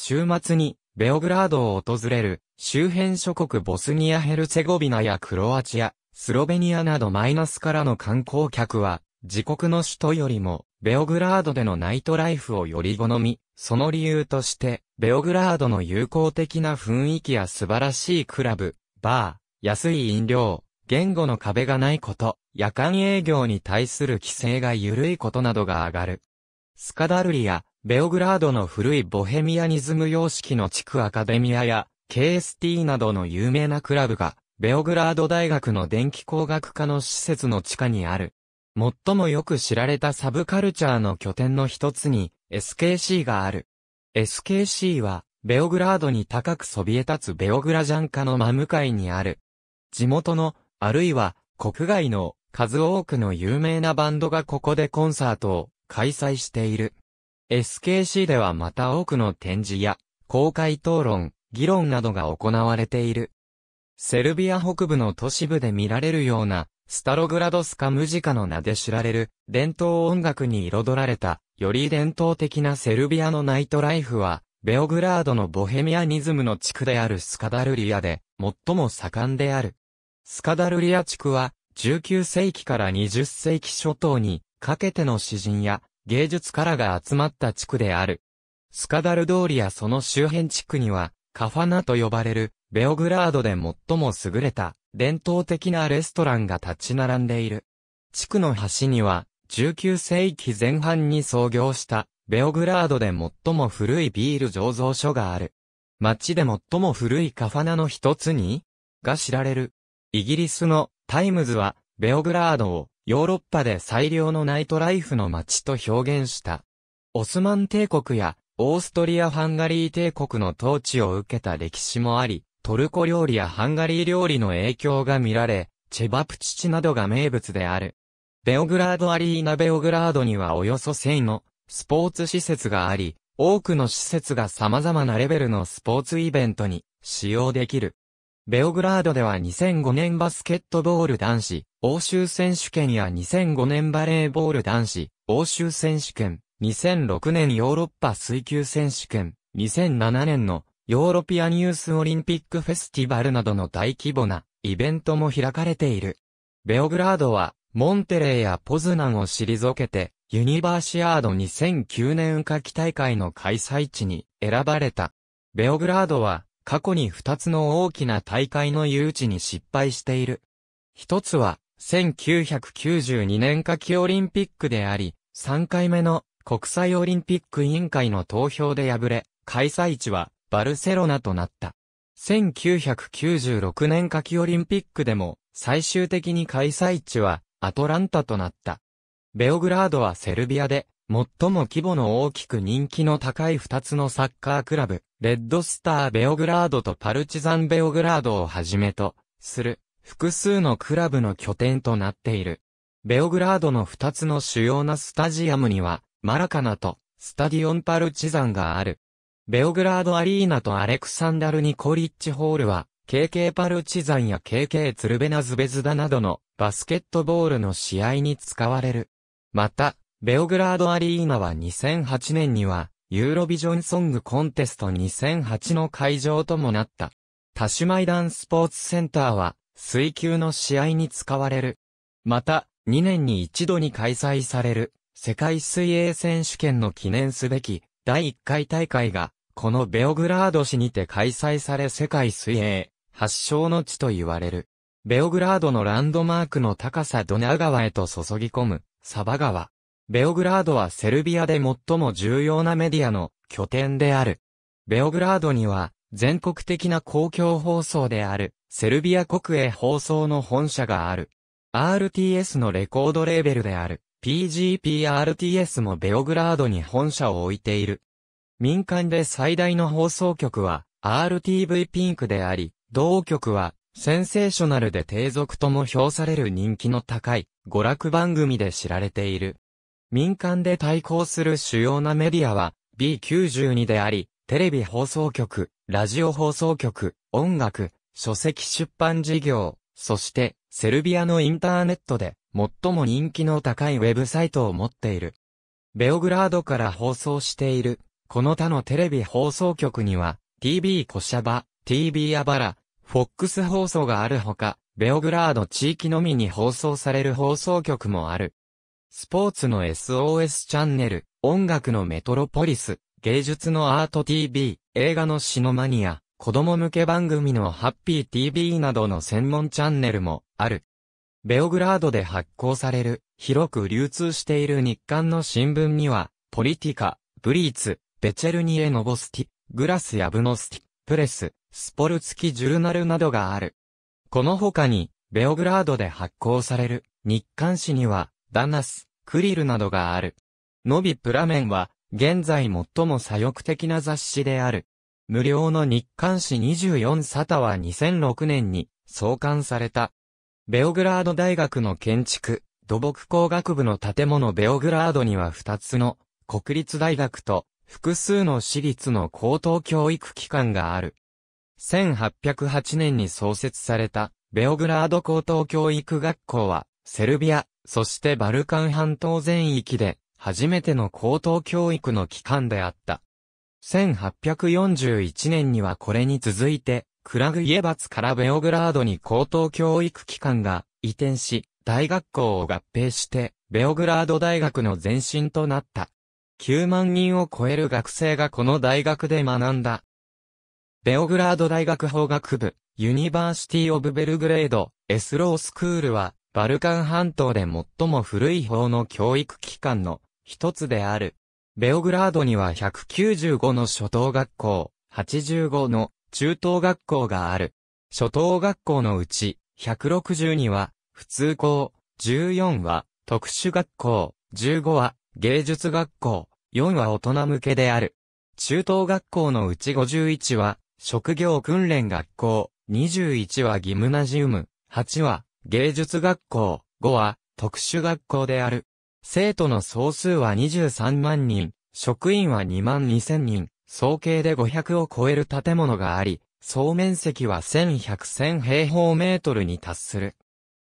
週末にベオグラードを訪れる周辺諸国ボスニア・ヘルツェゴビナやクロアチア、スロベニアなどマイナスからの観光客は自国の首都よりもベオグラードでのナイトライフをより好み、その理由としてベオグラードの友好的な雰囲気や素晴らしいクラブ、バー、安い飲料、言語の壁がないこと、夜間営業に対する規制が緩いことなどが上がる。スカダルリア、ベオグラードの古いボヘミアニズム様式の地区アカデミアや KST などの有名なクラブが、ベオグラード大学の電気工学科の施設の地下にある。最もよく知られたサブカルチャーの拠点の一つに SKC がある。SKC は、ベオグラードに高くそびえ立つベオグラジャンカの真向かいにある。地元の、あるいは国外の数多くの有名なバンドがここでコンサートを開催している。SKC ではまた多くの展示や、公開討論、議論などが行われている。セルビア北部の都市部で見られるような、スタログラドスカムジカの名で知られる、伝統音楽に彩られた、より伝統的なセルビアのナイトライフは、ベオグラードのボヘミアニズムの地区であるスカダルリアで、最も盛んである。スカダルリア地区は、19世紀から20世紀初頭に、かけての詩人や、芸術家らが集まった地区である。スカダル通りやその周辺地区には、カファナと呼ばれる、ベオグラードで最も優れた、伝統的なレストランが立ち並んでいる。地区の端には、19世紀前半に創業した、ベオグラードで最も古いビール醸造所がある。街で最も古いカファナの一つにが知られる。イギリスのタイムズは、ベオグラードをヨーロッパで最良のナイトライフの街と表現した。オスマン帝国やオーストリア・ハンガリー帝国の統治を受けた歴史もあり、トルコ料理やハンガリー料理の影響が見られ、チェバプチチなどが名物である。ベオグラードアリーナベオグラードにはおよそ1000のスポーツ施設があり、多くの施設が様々なレベルのスポーツイベントに使用できる。ベオグラードでは2005年バスケットボール男子、欧州選手権や2005年バレーボール男子、欧州選手権、2006年ヨーロッパ水球選手権、2007年のヨーロピアニュースオリンピックフェスティバルなどの大規模なイベントも開かれている。ベオグラードは、モンテレーやポズナンを退けて、ユニバーシアード2009年夏季大会の開催地に選ばれた。ベオグラードは、過去に二つの大きな大会の誘致に失敗している。一つは、1992年夏季オリンピックであり、3回目の国際オリンピック委員会の投票で敗れ、開催地はバルセロナとなった。1996年夏季オリンピックでも、最終的に開催地はアトランタとなった。ベオグラードはセルビアで、最も規模の大きく人気の高い二つのサッカークラブ。レッドスター・ベオグラードとパルチザン・ベオグラードをはじめとする複数のクラブの拠点となっている。ベオグラードの2つの主要なスタジアムにはマラカナとスタディオン・パルチザンがある。ベオグラードアリーナとアレクサンダル・ニコリッチホールは KK パルチザンや KK ツルベナズベズダなどのバスケットボールの試合に使われる。また、ベオグラードアリーナは2008年にはユーロビジョンソングコンテスト2008の会場ともなった。タシュマイダンスポーツセンターは、水球の試合に使われる。また、2年に一度に開催される、世界水泳選手権の記念すべき、第1回大会が、このベオグラード市にて開催され世界水泳、発祥の地と言われる。ベオグラードのランドマークの高さドナウ川へと注ぎ込む、サバ川。ベオグラードはセルビアで最も重要なメディアの拠点である。ベオグラードには全国的な公共放送であるセルビア国営放送の本社がある。RTS のレコードレーベルである PGPRTS もベオグラードに本社を置いている。民間で最大の放送局は RTV ピンクであり、同局はセンセーショナルで低俗とも評される人気の高い娯楽番組で知られている。民間で対抗する主要なメディアは B92 であり、テレビ放送局、ラジオ放送局、音楽、書籍出版事業、そしてセルビアのインターネットで最も人気の高いウェブサイトを持っている。ベオグラードから放送している、この他のテレビ放送局には、TV コシャバ、TV アバラ、FOX 放送があるほか、ベオグラード地域のみに放送される放送局もある。スポーツの SOS チャンネル、音楽のメトロポリス、芸術のアート TV、映画のシノマニア、子供向け番組のハッピー TV などの専門チャンネルもある。ベオグラードで発行される、広く流通している日刊の新聞には、ポリティカ、ブリーツ、ベチェルニエ・ノボスティ、グラス・ヤブノスティ、プレス、スポルツキ・ジュルナルなどがある。この他に、ベオグラードで発行される日刊誌には、ダナス、クリルなどがある。ノビプラメンは、現在最も左翼的な雑誌である。無料の日刊誌24サタは2006年に創刊された。ベオグラード大学の建築、土木工学部の建物ベオグラードには2つの国立大学と複数の私立の高等教育機関がある。1808年に創設されたベオグラード高等教育学校はセルビア、そしてバルカン半島全域で、初めての高等教育の機関であった。1841年にはこれに続いて、クラグイエバツからベオグラードに高等教育機関が移転し、大学校を合併して、ベオグラード大学の前身となった。9万人を超える学生がこの大学で学んだ。ベオグラード大学法学部、ユニバーシティオブベルグレード、エスロースクールは、バルカン半島で最も古い法の教育機関の一つである。ベオグラードには195の初等学校、85の中等学校がある。初等学校のうち、162は普通校、14は特殊学校、15は芸術学校、4は大人向けである。中等学校のうち51は職業訓練学校、21はギムナジウム、8は芸術学校、5は、特殊学校である。生徒の総数は23万人、職員は2万2000人、総計で500を超える建物があり、総面積は1100平方メートルに達する。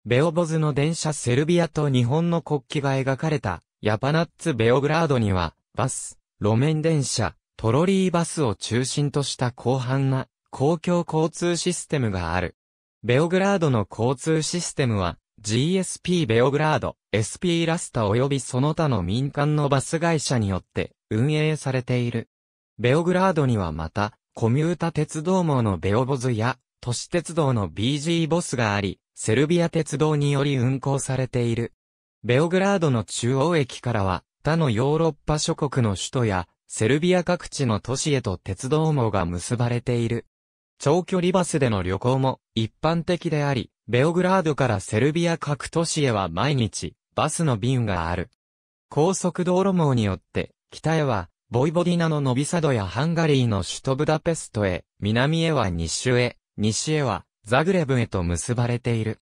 ベオボズの電車セルビアと日本の国旗が描かれた、ヤパナッツ・ベオグラードには、バス、路面電車、トロリーバスを中心とした広範な公共交通システムがある。ベオグラードの交通システムは、GSP ベオグラード、SP ラスタ及びその他の民間のバス会社によって運営されている。ベオグラードにはまた、コミュータ鉄道網のベオボズや、都市鉄道の BG ボスがあり、セルビア鉄道により運行されている。ベオグラードの中央駅からは、他のヨーロッパ諸国の首都や、セルビア各地の都市へと鉄道網が結ばれている。長距離バスでの旅行も一般的であり、ベオグラードからセルビア各都市へは毎日バスの便がある。高速道路網によって、北へはボイボディナのノビサドやハンガリーの首都ブダペストへ、南へはニシュへ、西へはザグレブへと結ばれている。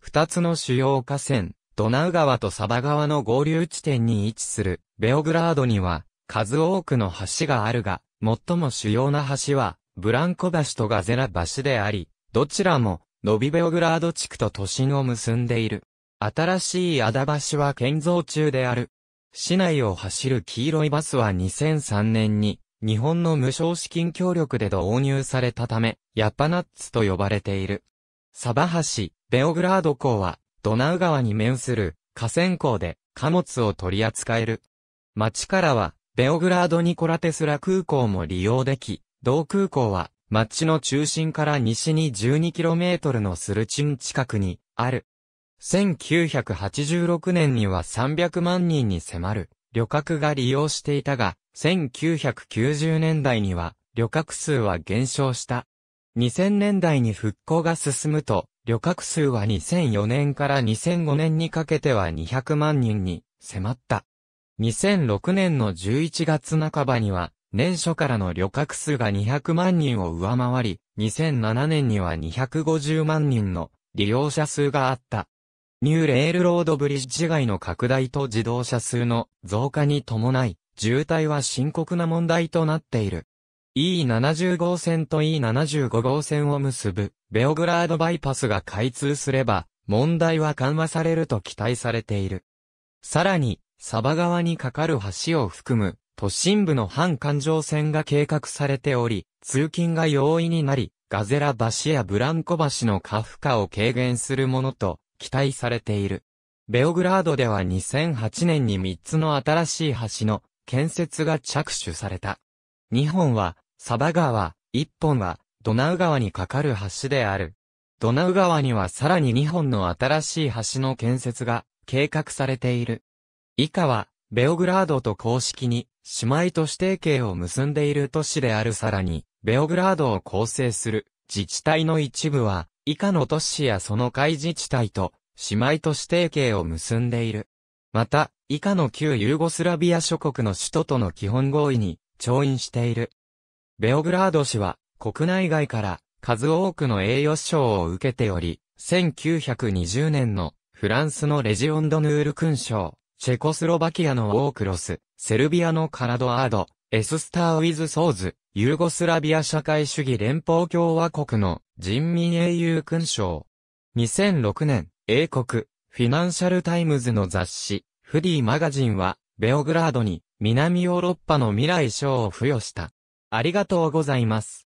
二つの主要河川、ドナウ川とサバ川の合流地点に位置するベオグラードには数多くの橋があるが、最も主要な橋はブランコ橋とガゼラ橋であり、どちらも、ノビベオグラード地区と都心を結んでいる。新しいアダ橋は建造中である。市内を走る黄色いバスは2003年に、日本の無償資金協力で導入されたため、ヤッパナッツと呼ばれている。サバ橋、ベオグラード港は、ドナウ川に面する河川港で貨物を取り扱える。町からは、ベオグラードニコラテスラ空港も利用でき、同空港は、町の中心から西に 12km のスルチン近くに、ある。1986年には300万人に迫る旅客が利用していたが、1990年代には旅客数は減少した。2000年代に復興が進むと、旅客数は2004年から2005年にかけては200万人に迫った。2006年の11月半ばには年初からの旅客数が200万人を上回り、2007年には250万人の利用者数があった。ニューレールロードブリッジ街の拡大と自動車数の増加に伴い、渋滞は深刻な問題となっている。E70 号線と E75 号線を結ぶ、ベオグラードバイパスが開通すれば、問題は緩和されると期待されている。さらに、サバ川に架かる橋を含む、都心部の反環状線が計画されており、通勤が容易になり、ガゼラ橋やブランコ橋の過負荷を軽減するものと期待されている。ベオグラードでは2008年に3つの新しい橋の建設が着手された。2本はサバ川、1本はドナウ川に架かる橋である。ドナウ川にはさらに2本の新しい橋の建設が計画されている。以下はベオグラードと公式に姉妹都市提携を結んでいる都市であるさらに、ベオグラードを構成する自治体の一部は、以下の都市やその会自治体と姉妹都市提携を結んでいる。また、以下の旧ユーゴスラビア諸国の首都との基本合意に調印している。ベオグラード市は国内外から数多くの栄誉賞を受けており、1920年のフランスのレジオンドヌール勲章、チェコスロバキアのウォークロス、セルビアのカラドアード、エススターウィズソーズ、ユーゴスラビア社会主義連邦共和国の人民英雄勲章。2006年、英国、フィナンシャルタイムズの雑誌、フディマガジンは、ベオグラードに、南ヨーロッパの未来賞を付与した。ありがとうございます。